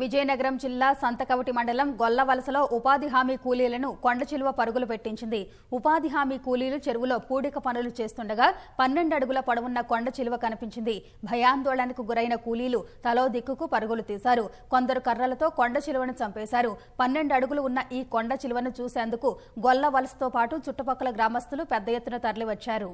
విజయనగరం జిల్లా సంతకవటి మండలం గొల్లవలసలో ఉపాధి హామీ కూలీలను కొండచిలువ పరుగులు పెట్టించింది ఉపాధి హామీ కూలీలు చెరువులో పూడిక పనులు చేస్తుండగా పన్నెండు అడుగుల పొడవున్న కొండ చిలువ కనిపించింది భయాందోళనకు గురైన కూలీలు తలో దిక్కుకు పరుగులు తీశారు కొందరు కర్రలతో కొండ చిలువను చంపేశారు పన్నెండు అడుగులు ఉన్న ఈ కొండ చిలువను చూసేందుకు గొల్లవలసతో పాటు చుట్టుపక్కల గ్రామస్తులు పెద్ద ఎత్తున తరలివచ్చారు